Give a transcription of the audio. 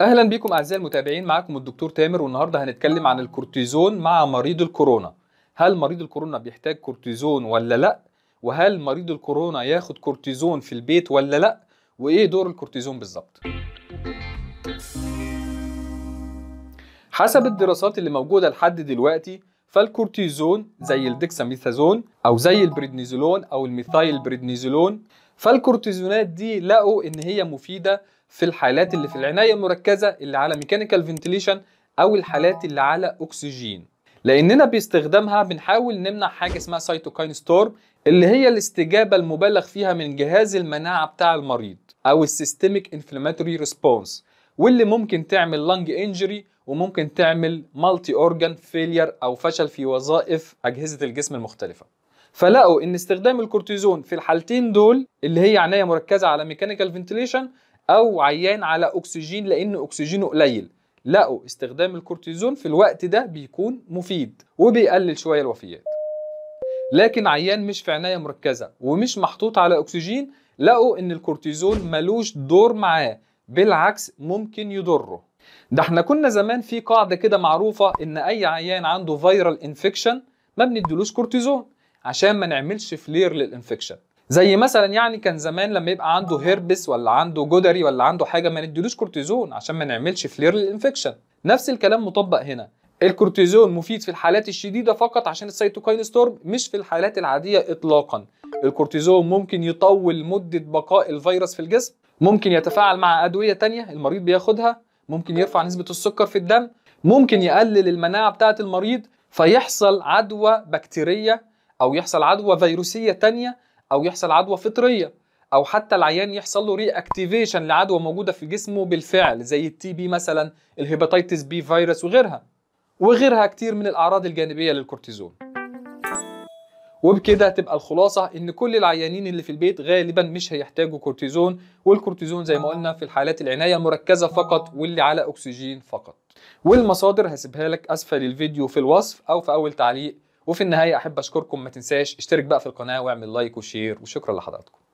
اهلا بيكم اعزائي المتابعين معاكم الدكتور تامر والنهارده هنتكلم عن الكورتيزون مع مريض الكورونا هل مريض الكورونا بيحتاج كورتيزون ولا لا وهل مريض الكورونا ياخد كورتيزون في البيت ولا لا وايه دور الكورتيزون بالظبط حسب الدراسات اللي موجوده لحد دلوقتي فالكورتيزون زي الديكساميثازون او زي البريدنيزولون او الميثايل بريدنيزولون فالكورتيزونات دي لقوا ان هي مفيده في الحالات اللي في العنايه المركزه اللي على ميكانيكال فنتليشن او الحالات اللي على اكسجين لاننا باستخدامها بنحاول نمنع حاجه اسمها سايتوكاين ستورم اللي هي الاستجابه المبالغ فيها من جهاز المناعه بتاع المريض او السيستميك انفلاماتوري ريسبونس واللي ممكن تعمل لانج انجري وممكن تعمل مالتي اورجان فيلير او فشل في وظائف اجهزه الجسم المختلفه فلقوا ان استخدام الكورتيزون في الحالتين دول اللي هي عنايه مركزه على ميكانيكال فنتليشن او عيان على اكسجين لان اكسجينه قليل لقوا استخدام الكورتيزون في الوقت ده بيكون مفيد وبيقلل شويه الوفيات لكن عيان مش في عنايه مركزه ومش محطوط على اكسجين لقوا ان الكورتيزون ملوش دور معاه بالعكس ممكن يضره ده احنا كنا زمان في قاعده كده معروفه ان اي عيان عنده فيرال انفكشن ما بنديلوش كورتيزون عشان ما نعملش فلير للانفكشن زي مثلا يعني كان زمان لما يبقى عنده هيربس ولا عنده جدري ولا عنده حاجه ما نديلوش كورتيزون عشان ما نعملش فلير للانفكشن نفس الكلام مطبق هنا الكورتيزون مفيد في الحالات الشديده فقط عشان السيتوكاين ستورم مش في الحالات العاديه اطلاقا الكورتيزون ممكن يطول مده بقاء الفيروس في الجسم ممكن يتفاعل مع ادويه تانية المريض بياخدها ممكن يرفع نسبه السكر في الدم ممكن يقلل المناعه بتاعه المريض فيحصل عدوى بكتيريه او يحصل عدوى فيروسيه تانية او يحصل عدوى فطريه او حتى العيان يحصل له ري اكتيفيشن لعدوى موجوده في جسمه بالفعل زي التي بي مثلا الهيباتيتس بي فيروس وغيرها وغيرها كتير من الاعراض الجانبيه للكورتيزون وبكده تبقى الخلاصة إن كل العيانين اللي في البيت غالبا مش هيحتاجوا كورتيزون والكورتيزون زي ما قلنا في الحالات العناية المركزة فقط واللي على أكسجين فقط والمصادر هسيبها لك أسفل الفيديو في الوصف أو في أول تعليق وفي النهايه احب اشكركم ما تنساش اشترك بقى في القناه واعمل لايك وشير وشكرا لحضراتكم